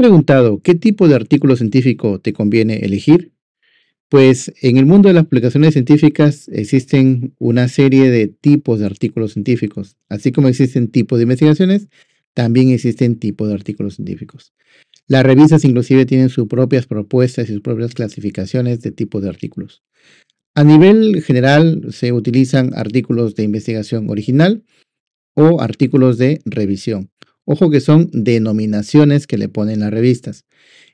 preguntado qué tipo de artículo científico te conviene elegir? Pues en el mundo de las publicaciones científicas existen una serie de tipos de artículos científicos. Así como existen tipos de investigaciones, también existen tipos de artículos científicos. Las revistas inclusive tienen sus propias propuestas y sus propias clasificaciones de tipos de artículos. A nivel general se utilizan artículos de investigación original o artículos de revisión. Ojo que son denominaciones que le ponen las revistas.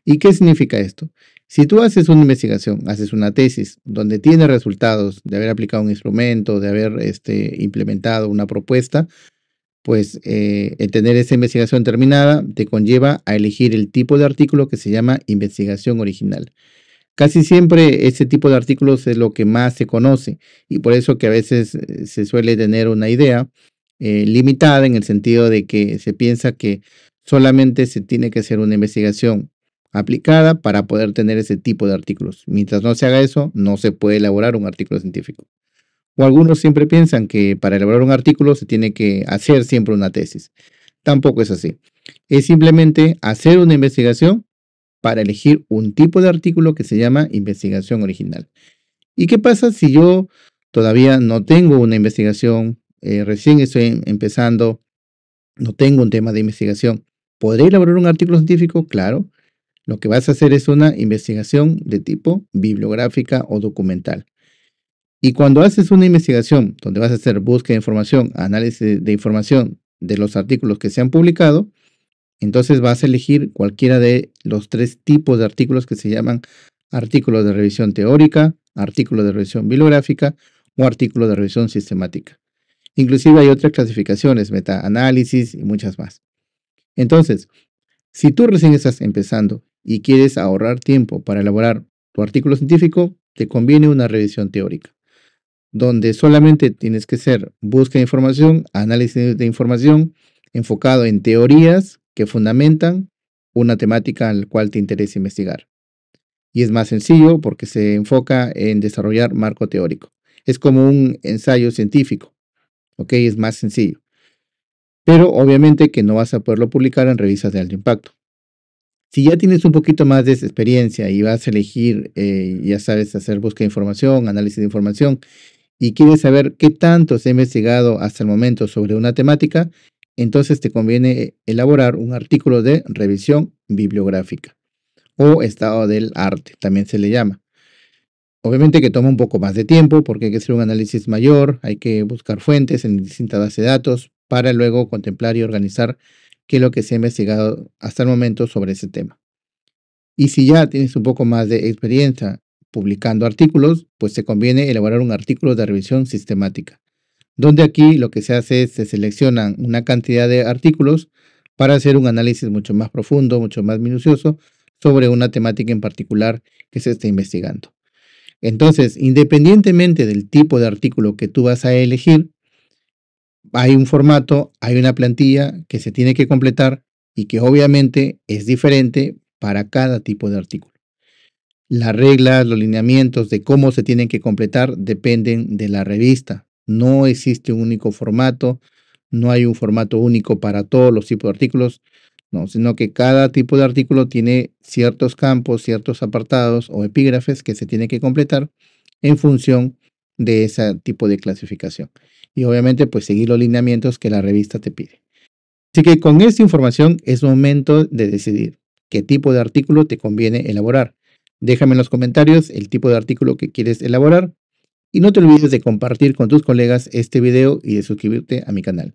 ¿Y qué significa esto? Si tú haces una investigación, haces una tesis donde tiene resultados de haber aplicado un instrumento, de haber este, implementado una propuesta, pues eh, tener esa investigación terminada te conlleva a elegir el tipo de artículo que se llama investigación original. Casi siempre ese tipo de artículos es lo que más se conoce y por eso que a veces eh, se suele tener una idea eh, limitada en el sentido de que se piensa que solamente se tiene que hacer una investigación aplicada para poder tener ese tipo de artículos. Mientras no se haga eso, no se puede elaborar un artículo científico. O algunos siempre piensan que para elaborar un artículo se tiene que hacer siempre una tesis. Tampoco es así. Es simplemente hacer una investigación para elegir un tipo de artículo que se llama investigación original. ¿Y qué pasa si yo todavía no tengo una investigación eh, recién estoy em, empezando, no tengo un tema de investigación. ¿Podré elaborar un artículo científico? Claro. Lo que vas a hacer es una investigación de tipo bibliográfica o documental. Y cuando haces una investigación donde vas a hacer búsqueda de información, análisis de información de los artículos que se han publicado, entonces vas a elegir cualquiera de los tres tipos de artículos que se llaman artículos de revisión teórica, artículos de revisión bibliográfica o artículos de revisión sistemática. Inclusive hay otras clasificaciones, metaanálisis y muchas más. Entonces, si tú recién estás empezando y quieres ahorrar tiempo para elaborar tu artículo científico, te conviene una revisión teórica, donde solamente tienes que hacer búsqueda de información, análisis de información, enfocado en teorías que fundamentan una temática al cual te interesa investigar. Y es más sencillo porque se enfoca en desarrollar marco teórico. Es como un ensayo científico, ¿ok? Es más sencillo. Pero obviamente que no vas a poderlo publicar en revistas de alto impacto. Si ya tienes un poquito más de experiencia y vas a elegir, eh, ya sabes, hacer búsqueda de información, análisis de información, y quieres saber qué tanto se ha investigado hasta el momento sobre una temática, entonces te conviene elaborar un artículo de revisión bibliográfica o estado del arte, también se le llama. Obviamente que toma un poco más de tiempo porque hay que hacer un análisis mayor, hay que buscar fuentes en distintas bases de datos para luego contemplar y organizar qué es lo que se ha investigado hasta el momento sobre ese tema. Y si ya tienes un poco más de experiencia publicando artículos, pues te conviene elaborar un artículo de revisión sistemática, donde aquí lo que se hace es se seleccionan una cantidad de artículos para hacer un análisis mucho más profundo, mucho más minucioso sobre una temática en particular que se esté investigando. Entonces, independientemente del tipo de artículo que tú vas a elegir, hay un formato, hay una plantilla que se tiene que completar y que obviamente es diferente para cada tipo de artículo. Las reglas, los lineamientos de cómo se tienen que completar dependen de la revista. No existe un único formato, no hay un formato único para todos los tipos de artículos no, sino que cada tipo de artículo tiene ciertos campos, ciertos apartados o epígrafes que se tienen que completar en función de ese tipo de clasificación. Y obviamente, pues seguir los lineamientos que la revista te pide. Así que con esta información es momento de decidir qué tipo de artículo te conviene elaborar. Déjame en los comentarios el tipo de artículo que quieres elaborar y no te olvides de compartir con tus colegas este video y de suscribirte a mi canal.